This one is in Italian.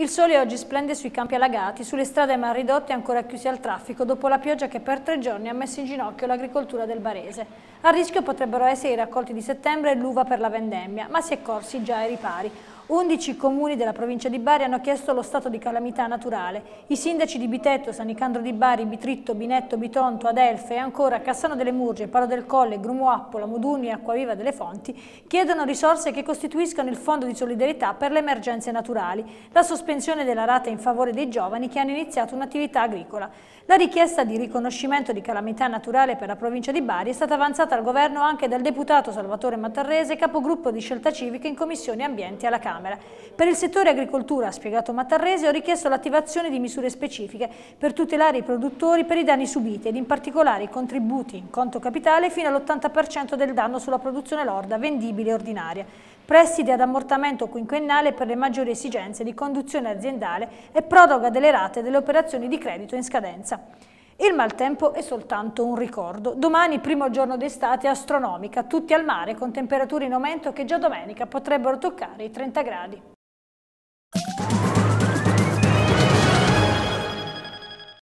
Il sole oggi splende sui campi allagati, sulle strade mal ridotte ancora chiusi al traffico dopo la pioggia che per tre giorni ha messo in ginocchio l'agricoltura del Barese. A rischio potrebbero essere i raccolti di settembre e l'uva per la vendemmia, ma si è corsi già ai ripari. 11 comuni della provincia di Bari hanno chiesto lo stato di calamità naturale. I sindaci di Bitetto, San Nicandro di Bari, Bitritto, Binetto, Bitonto, Adelfe e ancora Cassano delle Murge, Paro del Colle, Grumoappola, Modugno e Acquaviva delle Fonti chiedono risorse che costituiscano il fondo di solidarietà per le emergenze naturali, la sospensione della rata in favore dei giovani che hanno iniziato un'attività agricola. La richiesta di riconoscimento di calamità naturale per la provincia di Bari è stata avanzata al governo anche dal deputato Salvatore Mattarrese, capogruppo di Scelta Civica in Commissione Ambiente alla Camera. Camera. Per il settore agricoltura, ha spiegato Mattarrese, ho richiesto l'attivazione di misure specifiche per tutelare i produttori per i danni subiti ed in particolare i contributi in conto capitale fino all'80% del danno sulla produzione lorda vendibile e ordinaria, prestiti ad ammortamento quinquennale per le maggiori esigenze di conduzione aziendale e proroga delle rate delle operazioni di credito in scadenza. Il maltempo è soltanto un ricordo. Domani, primo giorno d'estate astronomica, tutti al mare con temperature in aumento che già domenica potrebbero toccare i 30 gradi.